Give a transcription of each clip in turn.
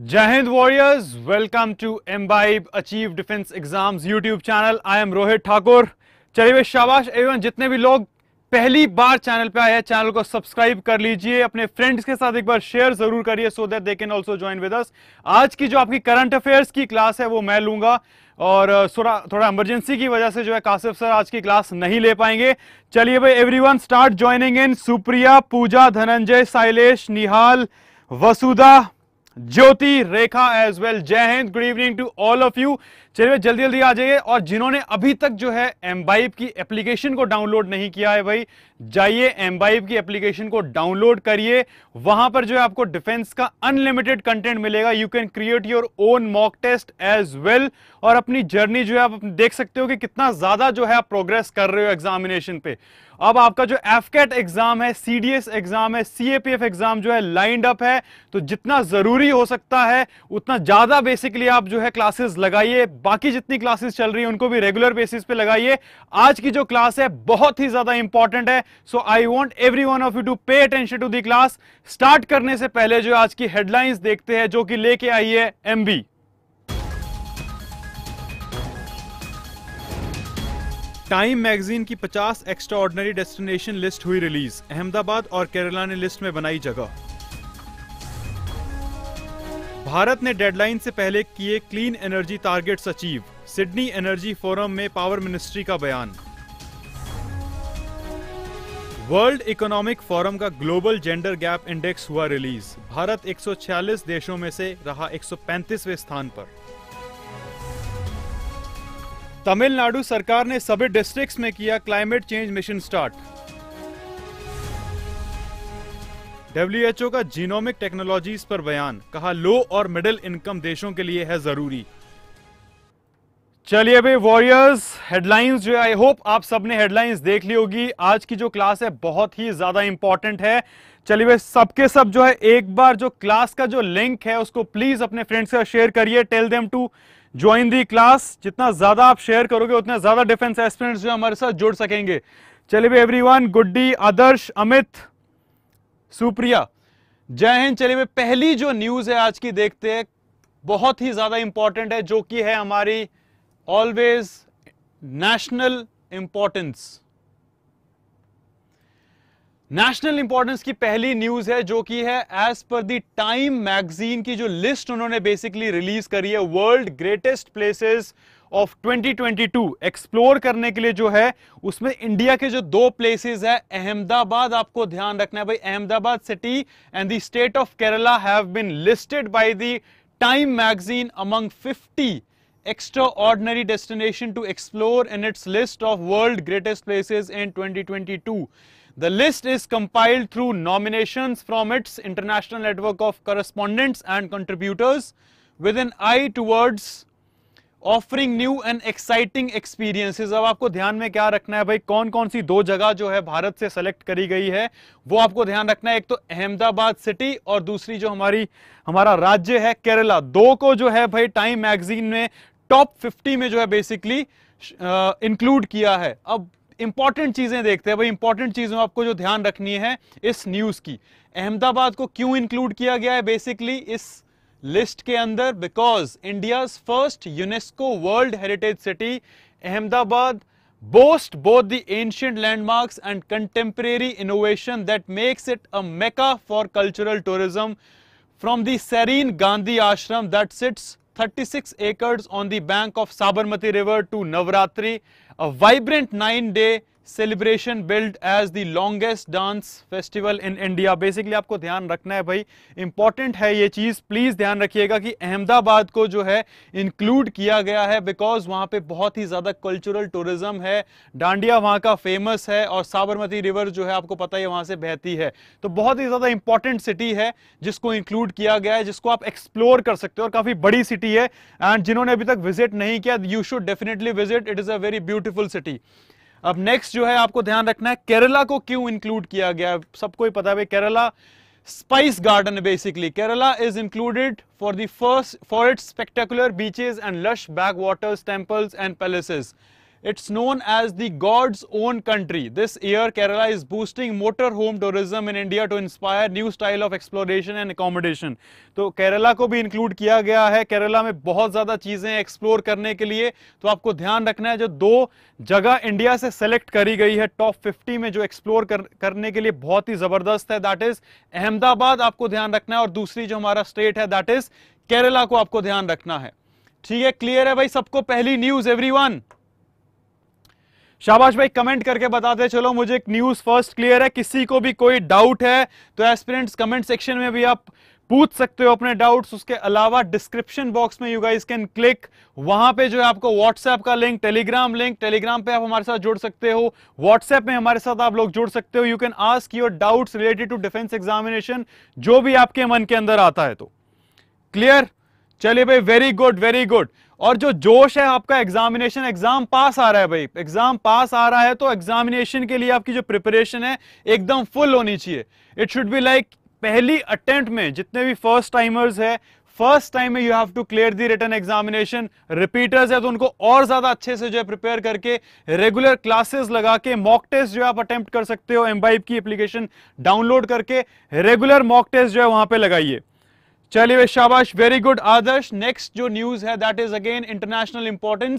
जय हिंद warriors welcome to Embibe achieve defence exams YouTube channel I am Rohit Thakur चलिए शाबाश एवं जितने भी लोग पहली बार चैनल पे आए हैं चैनल को सब्सक्राइब कर लीजिए अपने फ्रेंड्स के साथ एक बार शेयर जरूर करिए so that they can also join with us आज की जो आपकी करंट अफेयर्स की क्लास है वो मैं लूंगा और थोड़ा थोड़ा इमरजेंसी की वजह से जो है कासिफ सर आज की क्लास नहीं ले पाएंगे चलिए भाई every start joining in Supriya Pooja Dhananjay Sailesh Nihal Vasudha Jyoti, Rekha as well. Jai Hind, good evening to all of you. चलिए जल्दी जल्दी आ जाइए और जिन्होंने अभी तक जो है एम्बाइब की एप्लीकेशन को डाउनलोड नहीं किया है भाई जाइए एम्बाइब की एप्लीकेशन को डाउनलोड करिए वहां पर जो है आपको डिफेंस का अनलिमिटेड कंटेंट मिलेगा you can create your own mock test as well और अपनी जर्नी जो है आप देख सकते हो कि कितना ज्यादा जो है आप प्रोग्रेस कर रहे हो एग्जामिनेशन पे अब आपका जो एफकेट एग्जाम है सीडीएस एग्जाम है सीएपीएफ एग्जाम जो है लाइंड अप है तो जितना जरूरी हो सकता है उतना ज्यादा बेसिकली आप जो है क्लासेस लगाइए बाकी जितनी क्लासेस चल रही है उनको भी रेगुलर बेसिस पे लगाइए आज की जो क्लास है बहुत ही ज्यादा इंपॉर्टेंट है so I want every one of you to pay attention to the class start करने से पहले जो आज की हेडलाइंस देखते हैं जो कि लेके आई है एम टाइम मैगजीन की 50 एक्स्ट्रा ऑर्डनरी डेस्टिनेशन लिस्ट हुई रिलीज अहमदाबाद और केरला ने लिस्ट में बनाई जगह भारत ने डेडलाइन से पहले किए clean energy target achieve Sydney Energy Forum में पावर मिनिस्ट्री का बयान वर्ल्ड इकोनॉमिक फोरम का ग्लोबल जेंडर गैप इंडेक्स हुआ रिलीज भारत 146 देशों में से रहा 135वें स्थान पर तमिलनाडु सरकार ने सभी डिस्ट्रिक्ट्स में किया climate change mission start WHO का जीनोमिक टेक्नोलॉजीज पर बयान कहा लो और मिडिल इनकम देशों के लिए है जरूरी चलिए भाई वॉरियर्स हेडलाइंस जो आई होप आप सबने हेडलाइंस देख ली होगी आज की जो क्लास है बहुत ही ज्यादा इंपॉर्टेंट है चलिए भाई सबके सब जो है एक बार जो क्लास का जो लिंक है उसको प्लीज अपने फ्रेंड्स का शेयर करिए tell them to join the class जितना ज्यादा आप शेयर करोगे उतना ज्यादा डिफेंस एस्पिरेंट्स जो हमारे साथ जुड़ सकेंगे चलिए भाई एवरीवन गुड्डी आदर्श अमित सुप्रिया जय हिंद चलिए मैं पहली जो न्यूज है आज की देखते हैं बहुत ही ज्यादा इंपॉर्टेंट है जो कि है हमारी always national importance national importance की पहली न्यूज है जो कि है एज पर दी टाइम मैगजीन की जो लिस्ट उन्होंने बेसिकली रिलीज करी है world greatest places of 2022 explore करने के लिए जो है उसमें इंडिया के जो दो प्लेसेस है अहमदाबाद आपको ध्यान रखना है भाई Ahmedabad city and the state of Kerala have been listed by the Time magazine among 50 extraordinary destination to explore in its list of world greatest places in twenty the list is compiled through nomination from its international network of correspondents and contributors with an eye towards offering new and exciting experiences अब आपको ध्यान में क्या रखना है भाई कौन कौन सी दो जगह जो है भारत से सेलेक्ट करी गई है वो आपको ध्यान रखना है एक तो अहमदाबाद सिटी और दूसरी जो हमारी हमारा राज्य है केरला दो को जो है भाई टाइम मैगजीन में टॉप फिफ्टी में जो है बेसिकली इंक्लूड किया है अब इंपॉर्टेंट चीजें देखते हैं भाई इंपॉर्टेंट चीजों आपको जो ध्यान रखनी है इस न्यूज की अहमदाबाद को क्यों इंक्लूड किया गया है बेसिकली इस लिस्ट के अंदर because India first UNESCO world heritage city Ahmedabad boast both the ancient landmarks and contemporary innovation that makes it a mecca for cultural tourism from the serene Gandhi Ashram that sits 36 acres on the bank of Sabarmati River to Navratri, a vibrant nine day celebration billed as the longest dance festival in India basically आपको ध्यान रखना है भाई important है ये चीज़ please ध्यान रखिएगा कि अहमदाबाद को जो है इंक्लूड किया गया है बिकॉज वहाँ पे बहुत ही ज़्यादा कल्चरल टूरिज्म है डांडिया वहाँ का फेमस है और साबरमती रिवर जो है आपको पता ही वहाँ से बहती है तो बहुत ही ज़्यादा इंपॉर्टेंट सिटी है जिसको इंक्लूड किया गया है जिसको आप एक्सप्लोर कर सकते हो और काफ़ी बड़ी सिटी है एंड जिन्होंने अभी तक विजिट नहीं किया you should definitely visit it is a very beautiful city अब नेक्स्ट जो है आपको ध्यान रखना है केरला को क्यों इंक्लूड किया गया सबको ही पता है Kerala spice garden basically Kerala is included for first first for its spectacular beaches and lush backwaters temples and palaces it's known as the God's own country. This year, Kerala is boosting motor home tourism in India to inspire new style of exploration and accommodation. तो केरला को भी include किया गया है केरला में बहुत ज़्यादा चीज़ें एक्सप्लोर करने के लिए तो आपको ध्यान रखना है जो दो जगह इंडिया से सेलेक्ट करी गई है टॉप फिफ्टी में जो एक्सप्लोर कर, करने के लिए बहुत ही ज़बरदस्त है दैट इज़ अहमदाबाद आपको ध्यान रखना है और दूसरी जो हमारा स्टेट है दैट इज़ केरला को आपको ध्यान रखना है ठीक है क्लियर है भाई सबको पहली न्यूज़ एवरीवन शाबाश भाई कमेंट करके बताते चलो मुझे एक न्यूज फर्स्ट क्लियर है किसी को भी कोई डाउट है तो एस्पिरेंट्स कमेंट सेक्शन में भी आप पूछ सकते हो अपने डाउट्स उसके अलावा डिस्क्रिप्शन बॉक्स में यू गाइस कैन क्लिक वहां पे जो है आपको व्हाट्सएप का लिंक टेलीग्राम लिंक टेलीग्राम पे आप हमारे साथ जुड़ सकते हो व्हाट्सएप में हमारे साथ आप लोग जुड़ सकते हो you can ask your doubts related to defence examination जो भी आपके मन के अंदर आता है तो क्लियर चलिए भाई वेरी गुड वेरी गुड और जो जोश है आपका एग्जामिनेशन एग्जाम पास आ रहा है भाई एग्जाम पास आ रहा है तो एग्जामिनेशन के लिए आपकी जो प्रिपरेशन है एकदम फुल होनी चाहिए इट शुड बी लाइक पहली अटेम्प्ट में जितने भी फर्स्ट टाइमर्स है फर्स्ट टाइम में you have to clear the written examination repeaters है तो उनको और ज्यादा अच्छे से जो है प्रिपेयर करके रेगुलर क्लासेस लगा के मॉक टेस्ट जो है आप अटेम्प्ट कर सकते हो एम्बाइब की एप्लीकेशन डाउनलोड करके रेगुलर मॉक टेस्ट जो है वहां पे लगाइए चलिए shabash, very good, Adarsh Next, जो news है that is again international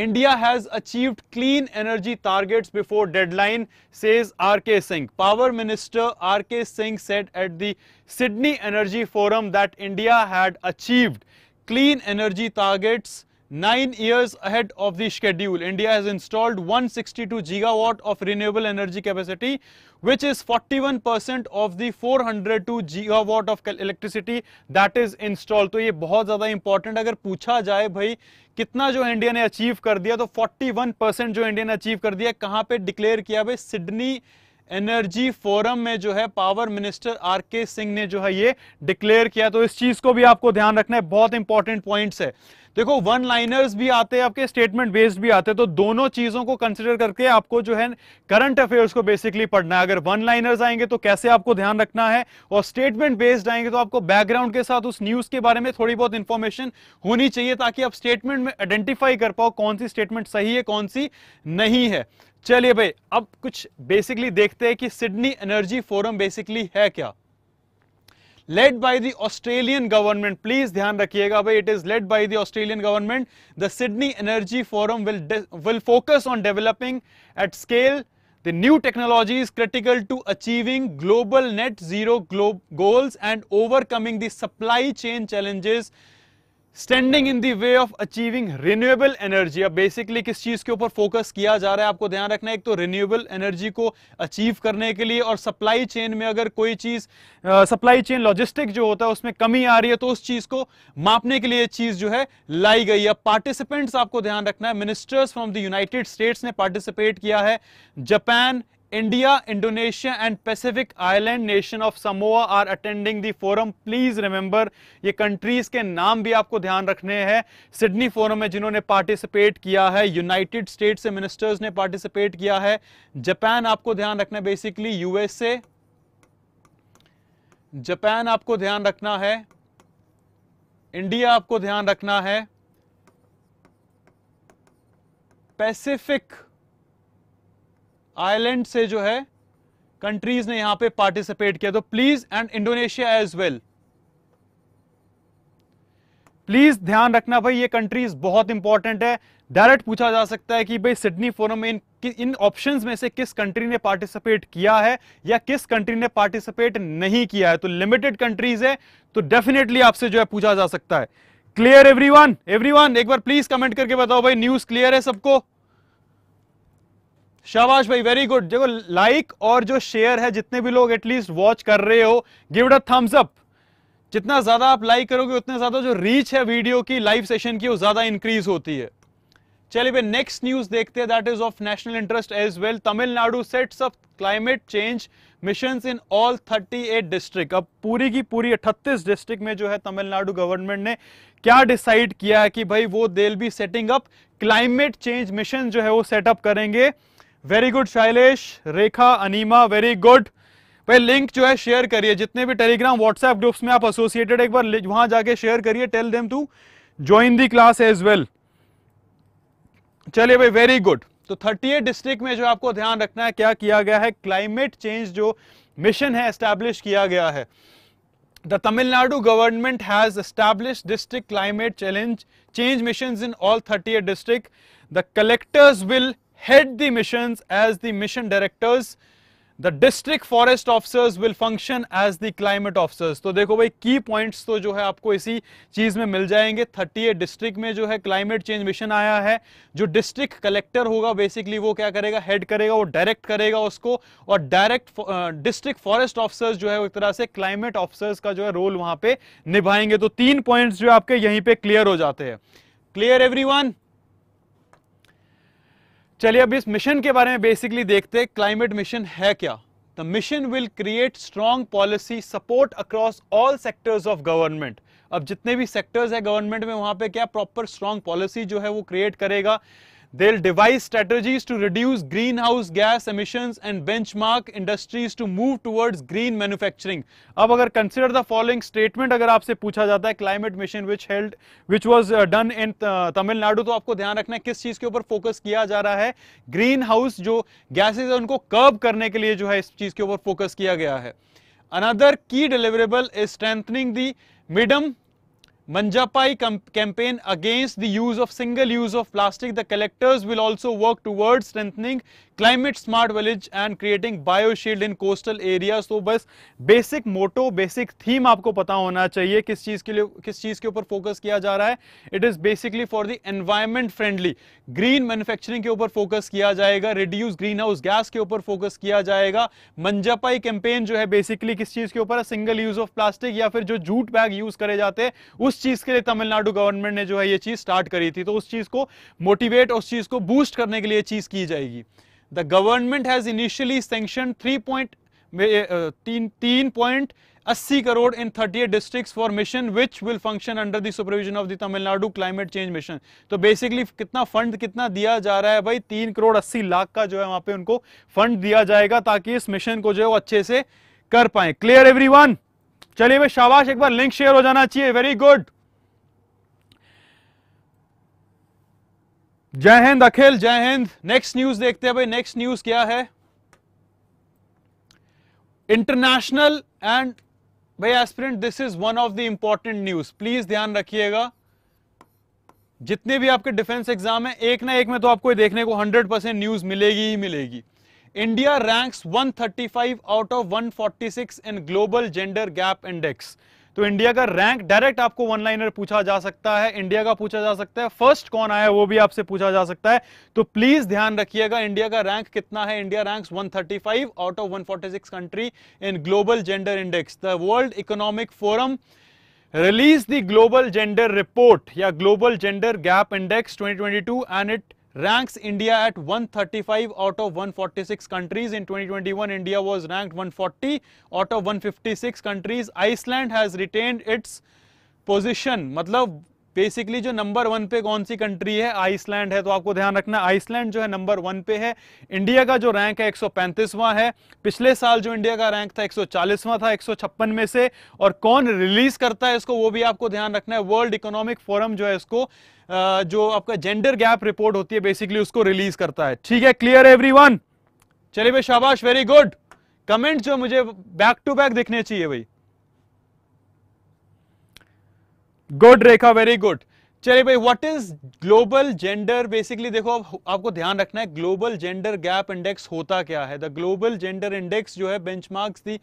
India has achieved clean energy targets before deadline, says R.K. Singh. Power Minister R.K. Singh said at the Sydney Energy Forum that India had achieved clean energy targets Nine years ahead of the schedule, India has installed 162 gigawatt of renewable energy capacity, which is 41% of the 402 gigawatt of electricity that is installed. तो ये बहुत ज़्यादा important अगर पूछा जाए भाई कितना जो इंडिया ने अचीव कर दिया तो 41% जो इंडिया ने अचीव कर दिया कहाँ पे डिक्लेयर किया भाई सिडनी एनर्जी फोरम में जो है पावर मिनिस्टर आर के सिंह ने जो है ये डिक्लेयर किया तो इस चीज को भी आपको ध्यान रखना है बहुत इंपॉर्टेंट पॉइंट्स है देखो वन लाइनर्स भी आते हैं आपके स्टेटमेंट बेस्ड भी आते हैं तो दोनों चीजों को कंसिडर करके आपको जो है करंट अफेयर्स को बेसिकली पढ़ना है अगर वन लाइनर्स आएंगे तो कैसे आपको ध्यान रखना है और स्टेटमेंट बेस्ड आएंगे तो आपको बैकग्राउंड के साथ उस न्यूज के बारे में थोड़ी बहुत इंफॉर्मेशन होनी चाहिए ताकि आप स्टेटमेंट में आइडेंटिफाई कर पाओ कौन सी स्टेटमेंट सही है कौन सी नहीं है चलिए भाई अब कुछ बेसिकली देखते हैं कि सिडनी एनर्जी फोरम बेसिकली है क्या led by the Australian government please ध्यान रखिएगा भाई it is led by the Australian government the Sydney Energy Forum will will focus on developing at scale the new technology is critical to achieving global net zero goals and overcoming the supply chain challenges standing in the way of achieving renewable energy अब basically किस चीज के ऊपर focus किया जा रहा है आपको ध्यान रखना है एक तो रिन्यूएबल एनर्जी को अचीव करने के लिए और सप्लाई चेन में अगर कोई चीज सप्लाई चेन लॉजिस्टिक जो होता है उसमें कमी आ रही है तो उस चीज को मापने के लिए चीज जो है लाई गई है पार्टिसिपेंट्स आपको ध्यान रखना है ministers from the United States ने पार्टिसिपेट किया है Japan India Indonesia and Pacific Island nation of Samoa are attending the forum please remember ये कंट्रीज के नाम भी आपको ध्यान रखने हैं सिडनी फोरम में जिन्होंने पार्टिसिपेट किया है यूनाइटेड स्टेट्स से मिनिस्टर्स ने पार्टिसिपेट किया है जापान आपको ध्यान रखना बेसिकली यूएसए जापान आपको ध्यान रखना है इंडिया आपको ध्यान रखना है पैसिफिक आयरलैंड से जो है कंट्रीज ने यहां पे पार्टिसिपेट किया तो please and Indonesia as well please ध्यान रखना भाई ये कंट्रीज बहुत इंपॉर्टेंट है डायरेक्ट पूछा जा सकता है कि भाई सिडनी फोरम में इन इन ऑप्शंस में से किस कंट्री ने पार्टिसिपेट किया है या किस कंट्री ने पार्टिसिपेट नहीं किया है तो लिमिटेड कंट्रीज है तो डेफिनेटली आपसे जो है पूछा जा सकता है क्लियर एवरीवन एवरीवन एक बार प्लीज कमेंट करके बताओ भाई न्यूज क्लियर है सबको शाबाश भाई वेरी गुड देखो लाइक और जो शेयर है जितने भी लोग एटलीस्ट वॉच कर रहे हो give it a thumbs up जितना ज्यादा आप लाइक करोगे उतने ज्यादा जो रीच है वीडियो की लाइव सेशन की वो ज्यादा इंक्रीज होती है चलिए भाई नेक्स्ट न्यूज देखते हैं that is of national interest as well Tamil Nadu sets up climate change mission in all 38 district अब पूरी की पूरी 38 डिस्ट्रिक्ट में जो है तमिलनाडु गवर्नमेंट ने क्या डिसाइड किया है कि भाई वो they'll be setting up climate change mission जो है वो सेटअप करेंगे very good Shailesh Rekha Anima very good भाई लिंक जो है शेयर करिए जितने भी टेलीग्राम व्हाट्सएप ग्रुप्स में आप एसोसिएटेड एक बार वहां जाके शेयर करिए tell them to join the class as well चलिए भाई वेरी गुड तो थर्टी डिस्ट्रिक्ट में जो आपको ध्यान रखना है क्या किया गया है क्लाइमेट चेंज जो मिशन है एस्टैब्लिश किया गया है the Tamil Nadu government has establish district climate challenge change mission in all thirty 38 districts. The collectors head the missions as the mission directors. The district forest officers will function as the climate officers. to dekho bhai key points to jo hai aapko isi cheez mein mil jayenge 38 district mein jo hai climate change mission aaya hai jo district collector hoga basically wo kya karega head karega wo direct karega usko aur direct uh, district forest officers jo hai ek tarah se climate officers ka jo hai role wahan pe nibhayenge to teen points jo aapke yahi pe clear ho jate hain clear everyone चलिए अब इस mission के बारे में basically देखते हैं climate mission है क्या the mission will create strong policy support across all sectors of government अब जितने भी सेक्टर्स है गवर्नमेंट में वहां पे क्या प्रॉपर स्ट्रांग पॉलिसी जो है वो क्रिएट करेगा They'll devise strategies to reduce greenhouse gas emissions and benchmark industries to move towards green manufacturing. ab agar consider the following statement agar aap se pucha jata hai climate mission which held which was done in uh, Tamil Nadu to aapko dhyan rakhna hai kis cheez ke upar focus kiya ja raha hai greenhouse jo gases hai unko curb karne ke liye jo hai is cheez ke upar focus kiya gaya hai Another key deliverable is strengthening the medium Manjapai campaign against the use of single use of plastic. The collectors will also work towards strengthening climate smart village and creating bioshield in coastal area तो बस basic मोटो basic theme आपको पता होना चाहिए किस चीज के लिए किस चीज के ऊपर फोकस किया जा रहा है it is basically for the environment friendly green manufacturing के ऊपर फोकस किया जाएगा रिड्यूस ग्रीन हाउस गैस के ऊपर फोकस किया जाएगा मंजापाई कैंपेन जो है बेसिकली किस चीज के ऊपर सिंगल यूज ऑफ प्लास्टिक या फिर जो जूट बैग यूज करे जाते हैं उस चीज के लिए तमिलनाडु गवर्नमेंट ने जो है ये चीज स्टार्ट करी थी तो उस चीज को मोटिवेट उस चीज को बूस्ट करने के लिए चीज की जाएगी the government has initially sanctioned 3 point, uh, teen, teen point 80 crore in 38 districts for mission which will function under the supervision of the Tamil Nadu climate change mission. तो basically कितना फंड कितना दिया जा रहा है भाई तीन करोड़ अस्सी लाख का जो है वहां पे उनको फंड दिया जाएगा ताकि इस मिशन को जो है वो अच्छे से कर पाए क्लियर एवरीवन चलिए भाई शाबाश एक बार लिंक शेयर हो जाना चाहिए वेरी गुड जय हिंद अखिल जय हिंद नेक्स्ट न्यूज देखते हैं भाई नेक्स्ट न्यूज क्या है इंटरनेशनल एंड भाई aspirant this is one of the important news please ध्यान रखिएगा जितने भी आपके डिफेंस एग्जाम है एक ना एक में तो आपको देखने को 100 परसेंट न्यूज मिलेगी ही मिलेगी India ranks 135 out of 146 in global gender gap index तो इंडिया का रैंक डायरेक्ट आपको वन लाइनर पूछा जा सकता है इंडिया का पूछा जा सकता है फर्स्ट कौन आया वो भी आपसे पूछा जा सकता है तो प्लीज ध्यान रखिएगा इंडिया का रैंक कितना है India thirty 135 out of 146 country in global gender index the World Economic Forum global gender report या global gender gap index twenty twenty two and it ranks India at 135 out of 146 countries. In 2021, India was ranked 140 out of 156 countries. Iceland has retained its position. Basically जो number one पे कौन सी country है Iceland है तो आपको ध्यान रखना Iceland जो है नंबर वन पे है इंडिया का जो रैंक है 135वां है पिछले साल जो इंडिया का रैंक था 140वां था 156 में से और कौन रिलीज करता है इसको वो भी आपको ध्यान रखना है वर्ल्ड इकोनॉमिक फोरम जो है इसको जो आपका जेंडर गैप रिपोर्ट होती है बेसिकली उसको रिलीज करता है ठीक है क्लियर एवरी चलिए भाई शाबाश वेरी गुड कमेंट जो मुझे बैक टू बैक दिखने चाहिए भाई गुड रेखा वेरी गुड चलिए भाई what is global gender basically देखो आप, आपको ध्यान रखना है ग्लोबल जेंडर गैप इंडेक्स होता क्या है द ग्लोबल जेंडर इंडेक्स जो है benchmarks the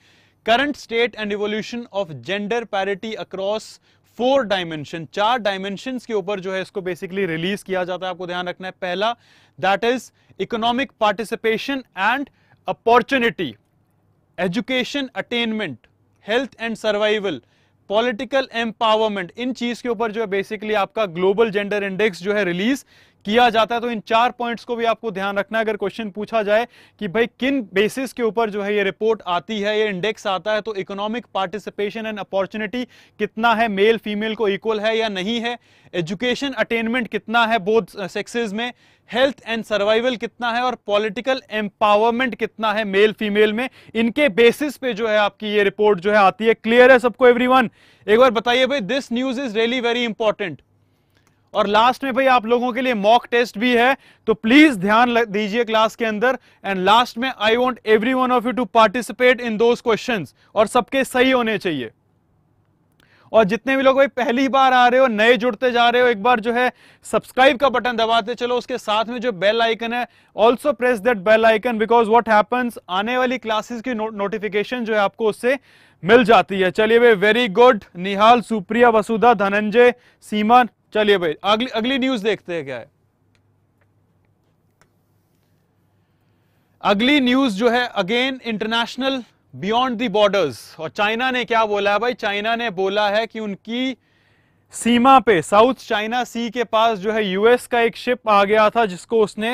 current state and revolution of gender parity across four dimension चार डायमेंशन के ऊपर जो है इसको बेसिकली रिलीज किया जाता है आपको ध्यान रखना है पहला that is economic participation and opportunity education attainment health and survival political empowerment इन चीज के ऊपर जो है बेसिकली आपका ग्लोबल जेंडर इंडेक्स जो है रिलीज किया जाता है तो इन चार पॉइंट्स को भी आपको ध्यान रखना है अगर क्वेश्चन पूछा जाए कि भाई किन बेसिस के ऊपर जो है ये रिपोर्ट आती है ये इंडेक्स आता है तो इकोनॉमिक पार्टिसिपेशन एंड अपॉर्चुनिटी कितना है मेल फीमेल को इक्वल है या नहीं है एजुकेशन अटेनमेंट कितना है बोध सेक्सेज में हेल्थ एंड सर्वाइवल कितना है और पॉलिटिकल एम्पावरमेंट कितना है मेल फीमेल में इनके बेसिस पे जो है आपकी ये रिपोर्ट जो है आती है क्लियर है सबको एवरीवन एक बार बताइए भाई this news is really very important और लास्ट में भाई आप लोगों के लिए मॉक टेस्ट भी है तो प्लीज ध्यान दीजिए क्लास के अंदर एंड लास्ट में I want every one of you to participate in those question और सबके सही होने चाहिए और जितने भी लोग भाई पहली बार आ रहे हो नए जुड़ते जा रहे हो एक बार जो है सब्सक्राइब का बटन दबाते चलो उसके साथ में जो बेल आइकन है also press that bell icon because what happens आने वाली क्लासेस की नो, नोटिफिकेशन जो है आपको उससे मिल जाती है चलिए भाई वेरी गुड निहाल सुप्रिया वसुधा धनंजय सीमा चलिए भाई अगली अगली न्यूज देखते हैं क्या है अगली न्यूज जो है again international beyond the borders और चाइना ने क्या बोला है भाई चाइना ने बोला है कि उनकी सीमा पे साउथ चाइना सी के पास जो है यूएस का एक शिप आ गया था जिसको उसने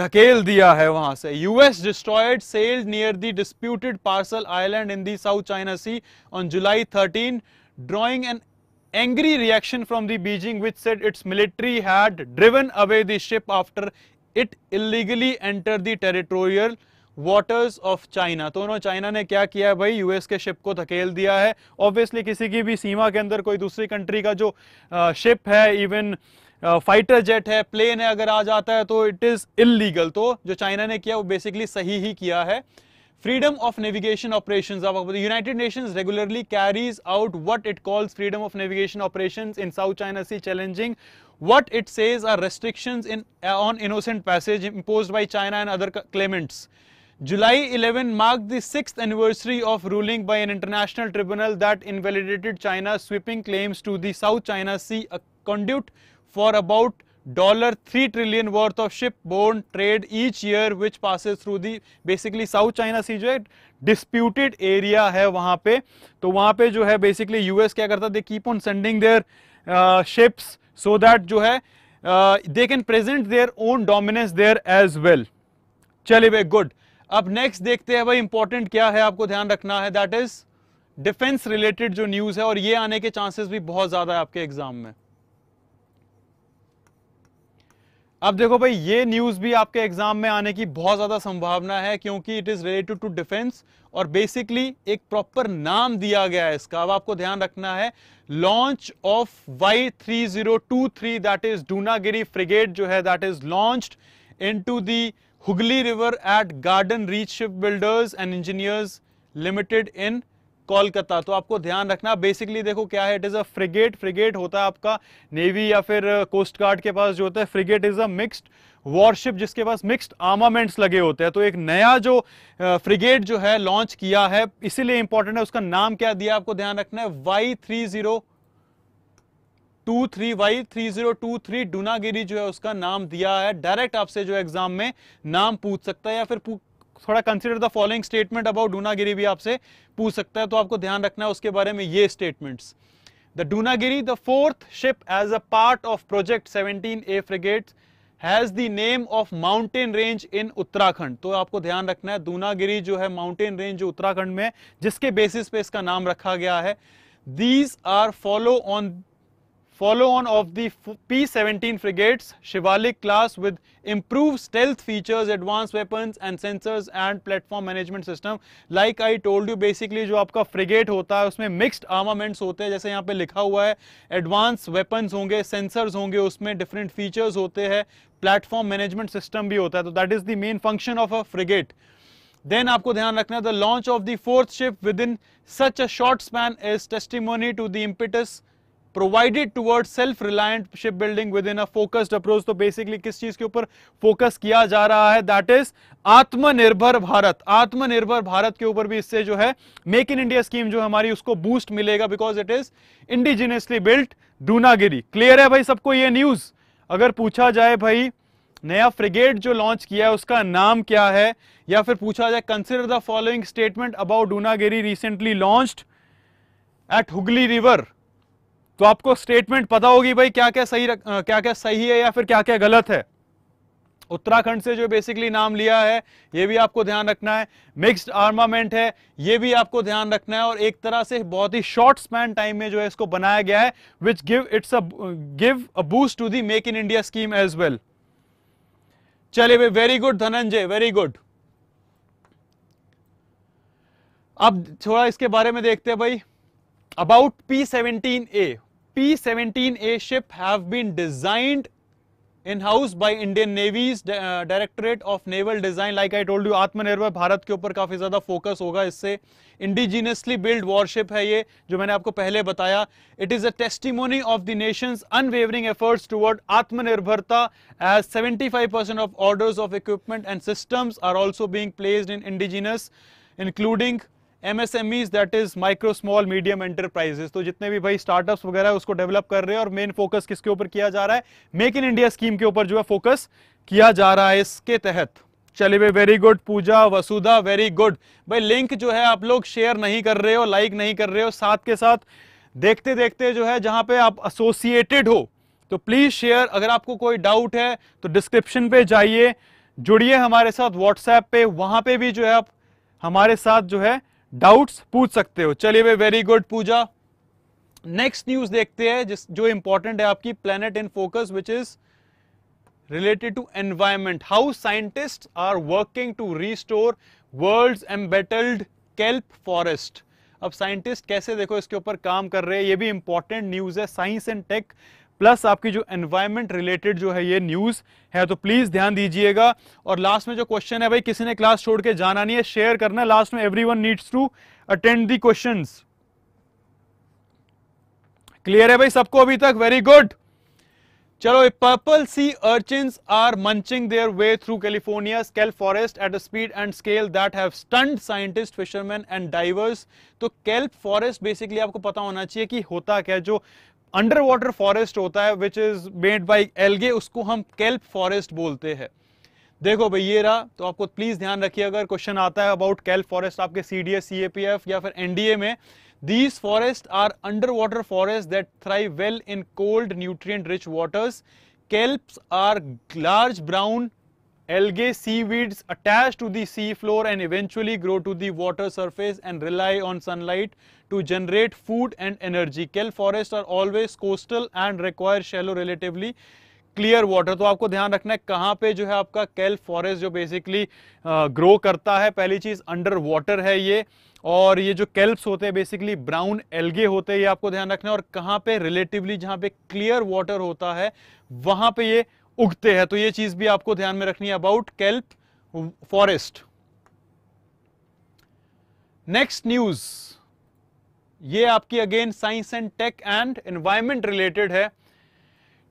धकेल दिया है वहां से US destroyed sailed near the disputed Paracel island in the South China Sea on July thirteen drawing an angry reaction from the Beijing which said its military had driven away the ship after it illegally entered the territorial waters of China तो उन्होंने China ने क्या किया है भाई US के ship को धकेल दिया है ऑब्वियसली किसी की भी सीमा के अंदर कोई दूसरी कंट्री का जो शिप है इवन फाइटर जेट है प्लेन है अगर आ जाता है तो इट इज़ इलीगल तो जो चाइना ने किया वो बेसिकली सही ही किया है uh, Freedom of navigation operations. The United Nations regularly carries out what it calls freedom of navigation operations in South China Sea challenging what it says are restrictions in, uh, on innocent passage imposed by China and other claimants. July 11 marked the sixth anniversary of ruling by an international tribunal that invalidated China's sweeping claims to the South China Sea, a conduit for about dollar three trillion worth of ship borne trade each year which passes through the basically South China Sea जो है disputed area है वहां पे तो वहां पे जो है बेसिकली यूएस क्या करता they keep on sending their ships so that जो है they can present their own dominance there as well चलिए वे गुड अब नेक्स्ट देखते हैं भाई इंपॉर्टेंट क्या है आपको ध्यान रखना है दैट इज डिफेंस रिलेटेड जो न्यूज है और ये आने के चांसेस भी बहुत ज्यादा है आपके एग्जाम में अब देखो भाई ये न्यूज़ भी आपके एग्जाम में आने की बहुत ज़्यादा संभावना है क्योंकि it is related to defence और बेसिकली एक प्रॉपर नाम दिया गया है इसका अब आपको ध्यान रखना है launch of Y three zero two three that is Dunagiri frigate जो है that is launched into the Hooghly river at Garden Reach shipbuilders and engineers limited in Kolkata तो आपको ध्यान रखना बेसिकली देखो क्या है it is a frigate frigate होता है आपका नेवी या फिर कोस्ट uh, गार्ड के पास जो होता है frigate is a mixed warship जिसके पास मिक्स्ड आर्मामेंट्स लगे होते हैं तो एक नया जो फ्रिगेट uh, जो है लॉन्च किया है इसीलिए इंपॉर्टेंट है उसका नाम क्या दिया आपको ध्यान रखना है Y three zero two three Y three zero two three Dunagiri जो है उसका नाम दिया है डायरेक्ट आपसे जो एग्जाम में नाम पूछ सकता है या फिर थोड़ा consider the following statement about Dunagiri भी आपसे पूछ सकता है तो आपको ध्यान रखना है उसके बारे में ये statements the Dunagiri the fourth ship as a part of project 17 A frigate has the name of mountain range in Uttarakhand तो आपको ध्यान रखना है दूनागिरी जो है माउंटेन रेंज जो उत्तराखंड में जिसके बेसिस पे इसका नाम रखा गया है these are follow on follow on of the P-17 frigates, Shivalik class with improved stealth features, advanced weapons and sensors and platform management system. Like I told you basically जो आपका frigate होता है उसमें mixed armaments होते हैं जैसे यहाँ पे लिखा हुआ है advanced weapons होंगे sensors होंगे उसमें different features होते हैं platform management system भी होता है तो that is the main function of a frigate. Then आपको ध्यान रखना the launch of the fourth ship within such a short span is testimony to the impetus provided toward self reliant ship building within a focused approach तो basically किस चीज के ऊपर focus किया जा रहा है दैट इज आत्मनिर्भर भारत आत्मनिर्भर भारत के ऊपर भी इससे जो है मेक इन इंडिया स्कीम जो हमारी उसको बूस्ट मिलेगा because it is indigenously built Dunagiri clear है भाई सबको ये न्यूज अगर पूछा जाए भाई नया फ्रिगेट जो लॉन्च किया है उसका नाम क्या है या फिर पूछा जाए consider the following statement about Dunagiri recently launch at Hooghly river तो आपको स्टेटमेंट पता होगी भाई क्या क्या सही रक, क्या क्या सही है या फिर क्या क्या गलत है उत्तराखंड से जो बेसिकली नाम लिया है ये भी आपको ध्यान रखना है मिक्स्ड आर्मामेंट है ये भी आपको ध्यान रखना है और एक तरह से बहुत ही शॉर्ट स्पैन टाइम में जो है इसको बनाया गया है which give its a give a boost to the make in India scheme as well चलिए भाई very good Dhananjay very good अब थोड़ा इसके बारे में देखते हैं भाई about P seventeen A P p A ship have been designed in house by Indian navy's directorate of naval design like I told you Atmanirbhar Bharat के ऊपर काफ़ी ज़्यादा फोकस होगा इससे इंडिजीनियसली बिल्ड वॉरशिप है ये जो मैंने आपको पहले बताया it is a testimony of the nation unwavering efforts toward आत्मनिर्भरता as seventy five percent of orders of equipment and systems are also being placed in indigenous including MSMEs that is micro small medium enterprises तो जितने भी भाई startups वगैरह उसको develop कर रहे हैं और मेन फोकस किसके ऊपर किया जा रहा है मेक इन इंडिया स्कीम के ऊपर जो है फोकस किया जा रहा है इसके तहत चलिए भाई very good Pooja Vasudha very good भाई लिंक जो है आप लोग शेयर नहीं कर रहे हो लाइक नहीं कर रहे हो साथ के साथ देखते देखते जो है जहां पे आप एसोसिएटेड हो तो प्लीज शेयर अगर आपको कोई डाउट है तो डिस्क्रिप्शन पे जाइए जुड़िए हमारे साथ व्हाट्सएप पे वहां पे भी जो है आप हमारे साथ जो है डाउट्स पूछ सकते हो चलिए भाई very good Pooja next news देखते हैं जिस जो इंपॉर्टेंट है आपकी planet in focus which is related to environment how scientist are working to restore world embattled kelp forest अब साइंटिस्ट कैसे देखो इसके ऊपर काम कर रहे हैं ये भी इंपॉर्टेंट न्यूज है साइंस एंड टेक प्लस आपकी जो एनवायरमेंट रिलेटेड जो है ये न्यूज़ है तो प्लीज़ ध्यान दीजिएगा और लास्ट में जो क्वेश्चन है भाई किसी ने क्लास छोड़ के जाना नहीं है शेयर करना लास्ट में every one needs to attend the question clear है भाई सबको अभी तक वेरी गुड चलो purple sea urchin are munching their way through California स्केल forest at a speed and scale that have stunned scientist fisherman and divers तो kelp forest basically आपको पता होना चाहिए कि होता क्या जो अंडर वाटर फॉरेस्ट होता है which is made by algae उसको हम केल्प फॉरेस्ट बोलते हैं देखो भाई ये रहा तो आपको प्लीज ध्यान रखिए अगर क्वेश्चन आता है अबाउट केल्प फॉरेस्ट आपके सी डी एस या फिर एनडीए में these forest are under water forest that thrive well in cold nutrient rich waters kelp are large brown Algae seaweeds attach to the sea floor and eventually grow to the water surface and rely on sunlight to generate food and energy. Kelp forests are always coastal and require shallow relatively clear water तो आपको ध्यान रखना है कहाँ पे जो है आपका कैल फॉरेस्ट जो बेसिकली ग्रो करता है पहली चीज़ अंडर वाटर है ये और ये जो कैल्प्स होते हैं बेसिकली ब्राउन एल्गे होते हैं ये आपको ध्यान रखना है और कहाँ पे रिलेटिवली जहाँ पे क्लियर वाटर होता है वहाँ पे ये उगते हैं तो ये चीज भी आपको ध्यान में रखनी है about kelp forest next news ये आपकी again science and tech and environment related है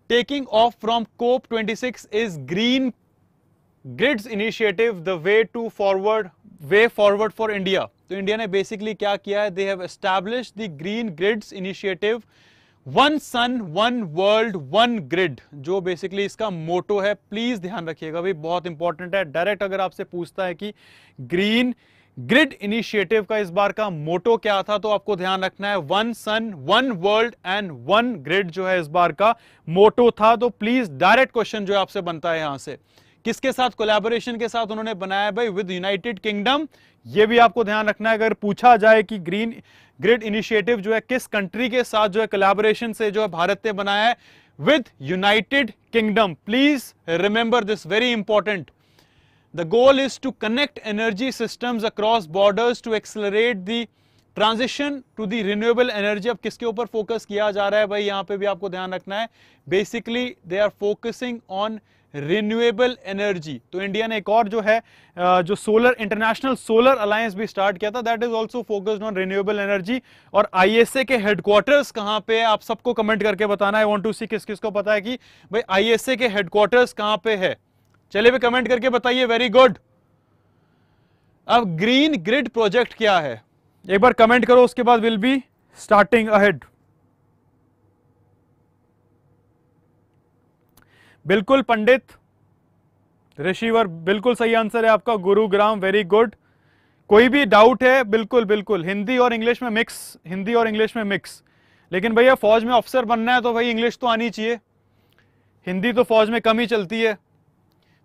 taking off from COP 26 is green grids initiative the way to forward way forward for India तो इंडिया ने बेसिकली क्या किया है they have establish the green grids initiative one sun one world one grid जो basically इसका motto है please ध्यान रखिएगा भाई बहुत इंपॉर्टेंट है डायरेक्ट अगर आपसे पूछता है कि ग्रीन ग्रिड इनिशिएटिव का इस बार का मोटो क्या था तो आपको ध्यान रखना है one sun one world and one grid जो है इस बार का मोटो था तो प्लीज डायरेक्ट क्वेश्चन जो है आपसे बनता है यहां से किसके साथ कोलैबोरेशन के साथ उन्होंने बनाया भाई विद यूनाइटेड किंगडम ये भी आपको ध्यान रखना है अगर पूछा जाए कि ग्रीन ग्रिड इनिशिएटिव जो है किस कंट्री के साथ जो है कोलैबोरेशन से जो है भारत ने बनाया है with United Kingdom please remember this very important the goal is to connect energy system across borders to accelerate the transition to the renewable energy अब किसके ऊपर फोकस किया जा रहा है भाई यहां पे भी आपको ध्यान रखना है basically they are focusing on renewable energy तो इंडिया ने एक और जो है जो सोलर इंटरनेशनल सोलर अलायंस भी स्टार्ट किया था that is also focused on renewable energy और आईएसए के हेडक्वार्टर्स कहाँ पे आप सबको कमेंट करके बताना आई वांट टू सी किस किस को पता है कि भाई आईएसए के हेडक्वार्टर्स कहाँ पे है चले भी कमेंट करके बताइए वेरी गुड अब ग्रीन ग्रिड प्रोजेक्ट क्या है एक बार कमेंट करो उसके बाद विल बी स्टार्टिंग अहेड बिल्कुल पंडित ऋषिवर बिल्कुल सही आंसर है आपका गुरुग्राम वेरी गुड कोई भी डाउट है बिल्कुल बिल्कुल हिंदी और इंग्लिश में मिक्स हिंदी और इंग्लिश में मिक्स लेकिन भैया फौज में ऑफिसर बनना है तो भाई इंग्लिश तो आनी चाहिए हिंदी तो फौज में कम ही चलती है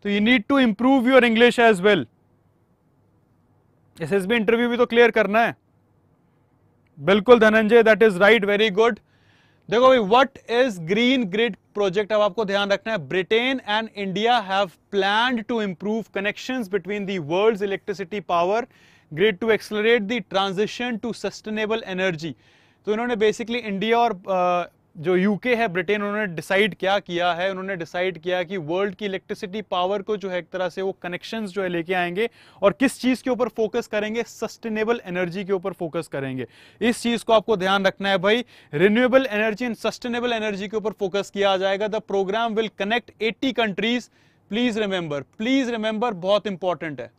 तो you need to improve your English as well S S B interview भी तो क्लियर करना है बिल्कुल Dhananjay that is right very good देखो भाई what is green grid project अब आपको ध्यान रखना है Britain and India have plan to improve connections between the world electricity power grid to accelerate the transition to sustainable energy तो इन्होंने basically India और uh, जो यूके है ब्रिटेन उन्होंने डिसाइड क्या किया है उन्होंने डिसाइड किया कि वर्ल्ड की इलेक्ट्रिसिटी पावर को जो है एक तरह से वो कनेक्शंस जो है लेके आएंगे और किस चीज़ के ऊपर फोकस करेंगे सस्टेनेबल एनर्जी के ऊपर फोकस करेंगे इस चीज़ को आपको ध्यान रखना है भाई renewable energy and sustainable energy के ऊपर फोकस किया जाएगा the programme will connect eighty countries please remember please remember बहुत इंपॉर्टेंट है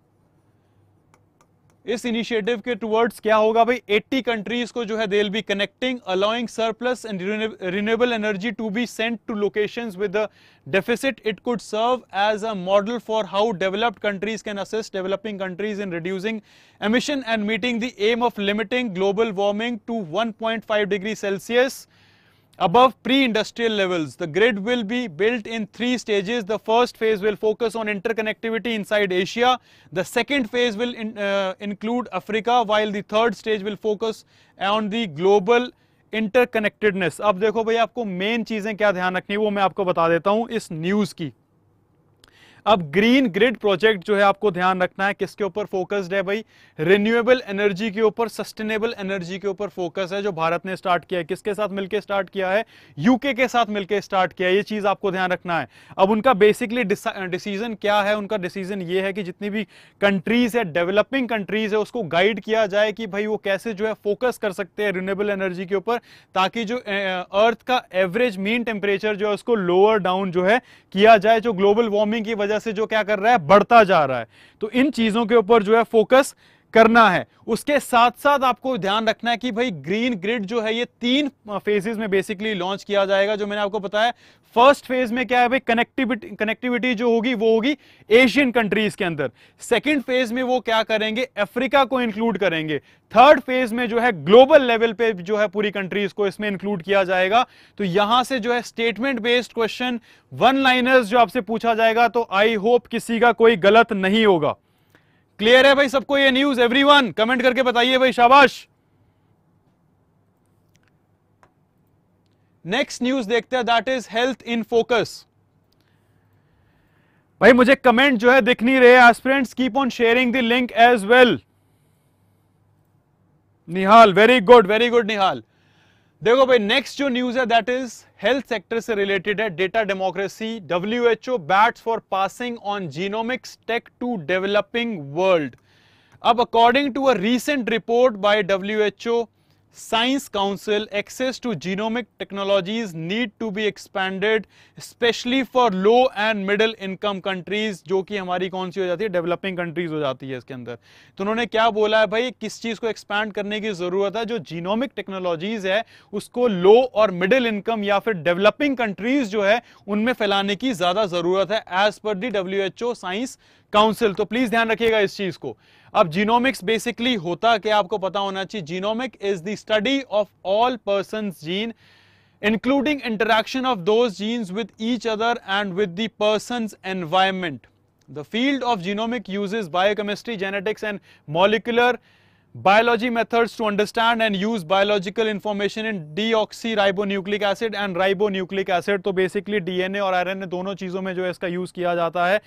इस इनिशिएटिव के टुवर्ड्स क्या होगा भाई 80 कंट्रीज को जो है they be connecting allowing surplus and renewable energy to be sent to locations with deficit it could serve as a model for how developed countries can assist developing countries in reducing emission and meeting the aim of limiting global warming to one degree Celsius above pre-industrial levels. The grid will be built in three stages. The first phase will focus on interconnectivity inside Asia. The second phase will in, uh, include Africa, while the third stage will focus on the global interconnectedness. अब देखो भाई आपको main चीज़ें क्या ध्यान रखनी है वो मैं आपको बता देता हूँ इस न्यूज़ अब ग्रीन ग्रिड प्रोजेक्ट जो है आपको ध्यान रखना है किसके ऊपर फोकस्ड है भाई रिन्यूएबल एनर्जी के ऊपर सस्टेनेबल एनर्जी के ऊपर फोकस है जो भारत ने स्टार्ट किया है किसके साथ मिलकर स्टार्ट किया है यूके के साथ मिलकर स्टार्ट किया है ये चीज आपको ध्यान रखना है अब उनका बेसिकली डिसीजन क्या है उनका डिसीजन ये है कि जितनी भी कंट्रीज है डेवलपिंग कंट्रीज है उसको गाइड किया जाए कि भाई वो कैसे जो है फोकस कर सकते हैं रिन्यूएबल एनर्जी के ऊपर ताकि जो अर्थ का एवरेज मीन टेम्परेचर जो है उसको लोअर डाउन जो है किया जाए जो ग्लोबल वार्मिंग की वजह वजह से जो क्या कर रहा है बढ़ता जा रहा है तो इन चीज़ों के ऊपर जो है फोकस करना है उसके साथ साथ आपको ध्यान रखना है कि भाई ग्रीन ग्रिड जो है ये तीन फेजेस में बेसिकली लॉन्च किया जाएगा जो मैंने आपको बताया फर्स्ट फेज में क्या है भाई कनेक्टिविटी कनेक्टिविटी जो होगी वो होगी एशियन कंट्रीज के अंदर सेकंड फेज में वो क्या करेंगे अफ्रीका को इंक्लूड करेंगे थर्ड फेज में जो है ग्लोबल लेवल पे जो है पूरी कंट्रीज को इसमें इंक्लूड किया जाएगा तो यहां से जो है statement based question one liners जो आपसे पूछा जाएगा तो आई होप किसी का कोई गलत नहीं होगा क्लियर है भाई सबको ये न्यूज एवरीवन कमेंट करके बताइए भाई शाबाश नेक्स्ट न्यूज देखते हैं that is health in focus भाई मुझे कमेंट जो है दिख नहीं रहे aspirants keep on sharing the link as well Nihal very good very good Nihal देखो भाई नेक्स्ट जो न्यूज है दैट इज हेल्थ सेक्टर से रिलेटेड है data democracy W H O bats for passing on genomics tech to developing world अब according to a recent report by W H O science council access to genomic technologies need to be expanded especially for low and middle income countries जो कि हमारी कौन सी हो जाती है developing countries हो जाती है इसके अंदर तो उन्होंने क्या बोला है भाई किस चीज़ को एक्सपैंड करने की ज़रूरत है जो जीनोमिक टेक्नोलॉजीज़ है उसको लो और मिडिल इनकम या फिर डेवलपिंग कंट्रीज़ जो है उनमें फैलाने की ज़्यादा ज़रूरत है as per the W H O science council तो प्लीज़ ध्यान रखिएगा इस चीज़ को अब जीनोमिक्स बेसिकली होता क्या आपको पता होना चाहिए genomic is the study of all person gene including interaction of those genes with each other and with the person environment the field of genomic use biochemistry genetics and molecular biology methods to understand and use biological information in deoxyribonucleic acid and ribonucleic acid तो basically DNA और RNA दोनों चीजों में जो है इसका use किया जाता है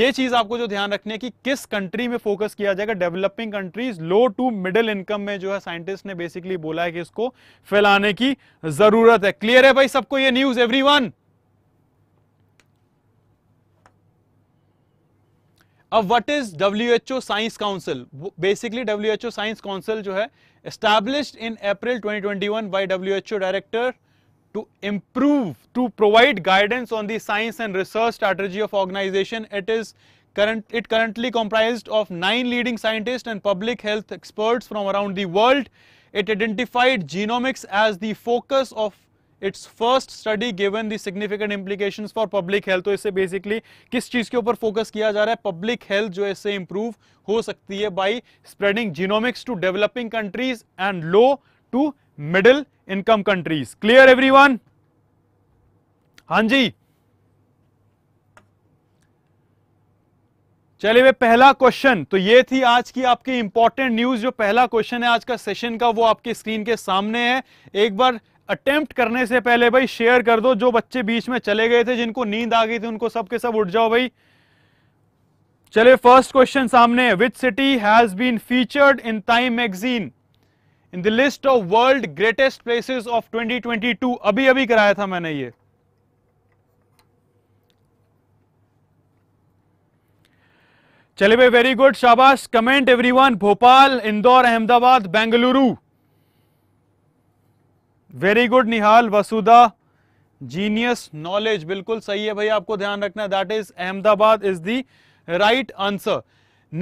ये चीज आपको जो ध्यान रखने की किस कंट्री में फोकस किया जाएगा developing countries low to middle income में जो है साइंटिस्ट ने बेसिकली बोला है कि इसको फैलाने की जरूरत है क्लियर है भाई सबको ये न्यूज एवरीवन अब what is W science council basically W science council जो established in April 2021 by WHO director to improve, to provide guidance on the science and research strategy of organization. It is current, it currently comprised of nine leading scientists and public health experts from around the world. It identified genomics as the focus of its first study given the significant implication for public health तो इससे basically किस चीज़ के ऊपर focus किया जा रहा है public health जो इससे इंप्रूव हो सकती है by spreading genomics to developing countries and low to middle income countries clear every one हां जी चलिए वे पहला क्वेश्चन तो ये थी आज की आपकी इंपॉर्टेंट न्यूज जो पहला क्वेश्चन है आज का सेशन का वो आपके स्क्रीन के सामने है एक बार अटेम्प्ट करने से पहले भाई शेयर कर दो जो बच्चे बीच में चले गए थे जिनको नींद आ गई थी उनको सबके सब उठ जाओ भाई चले फर्स्ट क्वेश्चन सामने which city has been featured in Time magazine in the list of world greatest places of 2022 अभी अभी कराया था मैंने ये चले भाई वेरी गुड शाबाश comment everyone Bhopal Indore Ahmedabad Bengaluru very good Nihal Vasudha genius knowledge बिल्कुल सही है भाई आपको ध्यान रखना that is Ahmedabad is the right answer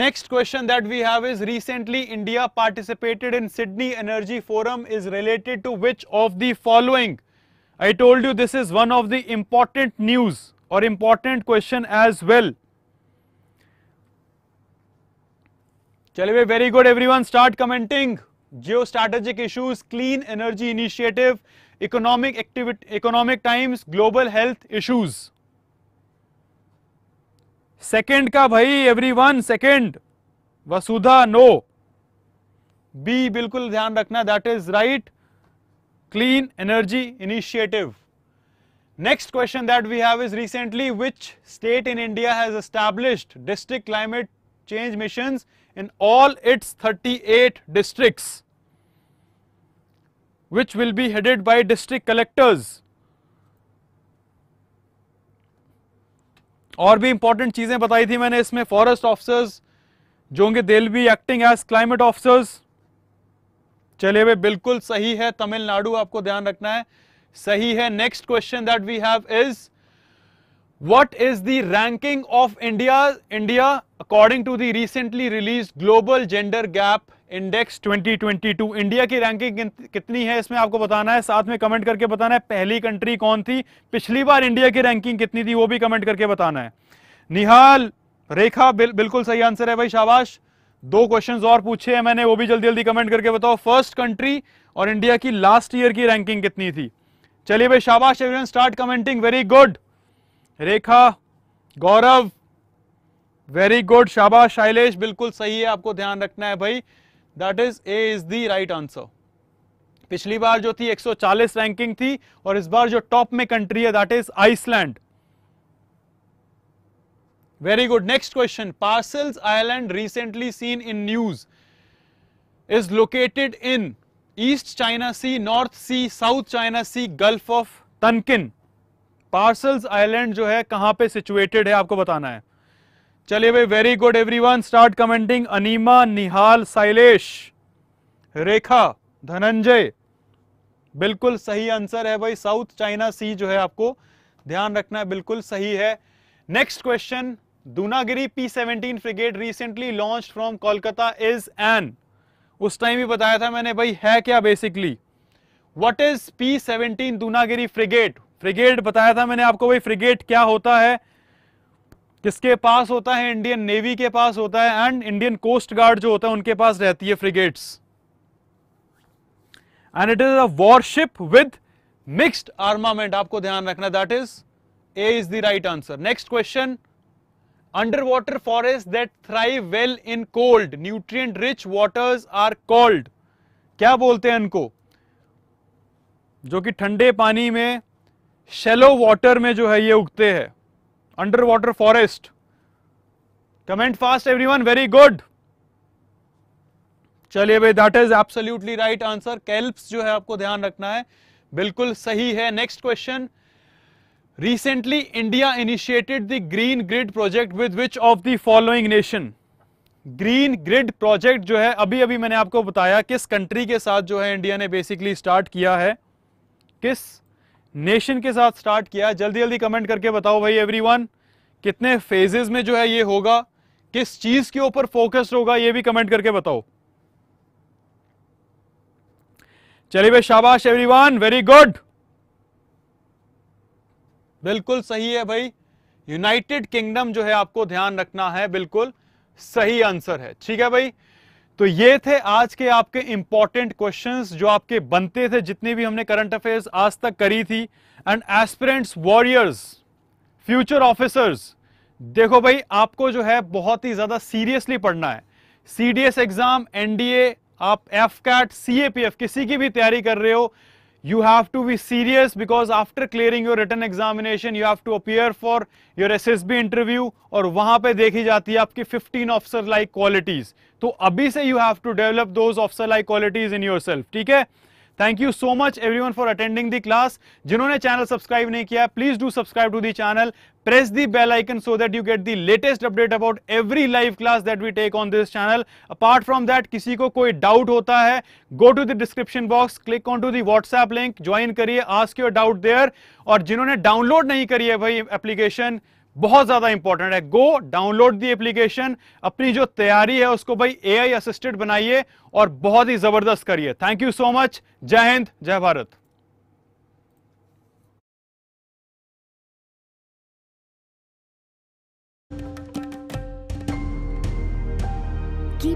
next question that we have is recently India participated in Sydney Energy forum is related to which of the following I told you this is one of the important news और important question as well चलिए very good every one start commenting geostrategic issues, clean energy initiative, economic activity, economic times, global health issues. Second का भाई everyone second Vasudha no. B बिल्कुल ध्यान रखना that is right. Clean energy initiative. Next question that we have is recently which state in India has established district climate change missions in all its 38 districts which will be headed by district collectors. और भी important चीजें बताई थी मैंने इसमें forest officers जो होंगे they be acting as climate officers चले वे बिल्कुल सही है तमिलनाडु आपको ध्यान रखना है सही है next question that we have is what is the ranking of India India according to the recently release global gender gap index 2022 India की रैंकिंग कितनी है इसमें आपको बताना है साथ में कमेंट करके बताना है पहली कंट्री कौन थी पिछली बार इंडिया की रैंकिंग कितनी थी वो भी कमेंट करके बताना है निहाल रेखा बिल, बिल्कुल सही आंसर है भाई शाबाश दो क्वेश्चन और पूछे हैं मैंने वो भी जल्दी जल्दी कमेंट करके बताओ फर्स्ट कंट्री और इंडिया की लास्ट ईयर की रैंकिंग कितनी थी चलिए भाई शाबाश everyone start commenting very good Rekha Gaurav very good शाबाश शैलेश बिल्कुल सही है आपको ध्यान रखना है भाई that is A is the right answer पिछली बार जो थी 140 रैंकिंग थी और इस बार जो टॉप में कंट्री है that is Iceland very good next question Paracels island recently seen in news is located in East China Sea North Sea South China Sea Gulf of Tonkin Paracels island जो है कहां पे situated है आपको बताना है चलिए भाई very good everyone start commenting Anima Nihal Sailesh Rekha Dhananjay बिल्कुल सही आंसर है भाई साउथ चाइना सी जो है आपको ध्यान रखना है बिल्कुल सही है next question Dunagiri P seventeen frigate recently launch from Kolkata is an उस टाइम भी बताया था मैंने भाई है क्या basically what is P seventeen Dunagiri frigate frigate बताया था मैंने आपको भाई फ्रिगेट क्या होता है किसके पास होता है इंडियन नेवी के पास होता है एंड इंडियन कोस्ट गार्ड जो होता है उनके पास रहती है frigates and it is a warship with mixed armament आपको ध्यान रखना that is A is the right answer next question under water forest that thrive well in cold nutrient rich waters are cold क्या बोलते हैं इनको जो कि ठंडे पानी में शेलो वाटर में जो है ये उगते हैं underwater forest comment fast everyone very good चलिए भाई that is absolutely right answer kelps जो है आपको ध्यान रखना है बिल्कुल सही है next question recently india initiated the green grid project with which of the following nation green grid project जो है अभी अभी मैंने आपको बताया किस कंट्री के साथ जो है इंडिया ने बेसिकली स्टार्ट किया है किस नेशन के साथ स्टार्ट किया जल्दी जल्दी कमेंट करके बताओ भाई एवरीवन कितने फेजेस में जो है ये होगा किस चीज के ऊपर फोकस्ड होगा ये भी कमेंट करके बताओ चलिए भाई शाबाश एवरीवन वेरी गुड बिल्कुल सही है भाई यूनाइटेड किंगडम जो है आपको ध्यान रखना है बिल्कुल सही आंसर है ठीक है भाई तो ये थे आज के आपके इंपॉर्टेंट क्वेश्चंस जो आपके बनते थे जितने भी हमने करंट अफेयर्स आज तक करी थी and aspirants warriors future officers देखो भाई आपको जो है बहुत ही ज्यादा सीरियसली पढ़ना है सीडीएस एग्जाम एनडीए आप एफ कैट सीएपीएफ किसी की भी तैयारी कर रहे हो you have to be serious because after clearing your written examination you have to appear for your SSB interview aur wahan pe dekhi jati hai aapki 15 officer like qualities to abhi se you have to develop those officer like qualities in yourself theek hai thank you so much everyone for attending the class jinhone channel subscribe nahi kiya please do subscribe to the channel press the bell icon so that you get the latest update about every live class that we take on this channel apart from that किसी को कोई doubt होता है go to the description box click onto the whatsapp link join करिए ask your doubt there और जिन्होंने download नहीं करी है भाई application बहुत ज्यादा इंपॉर्टेंट है गो डाउनलोड दी एप्लीकेशन अपनी जो तैयारी है उसको भाई एआई असिस्टेड बनाइए और बहुत ही जबरदस्त करिए थैंक यू सो मच जय हिंद जय भारत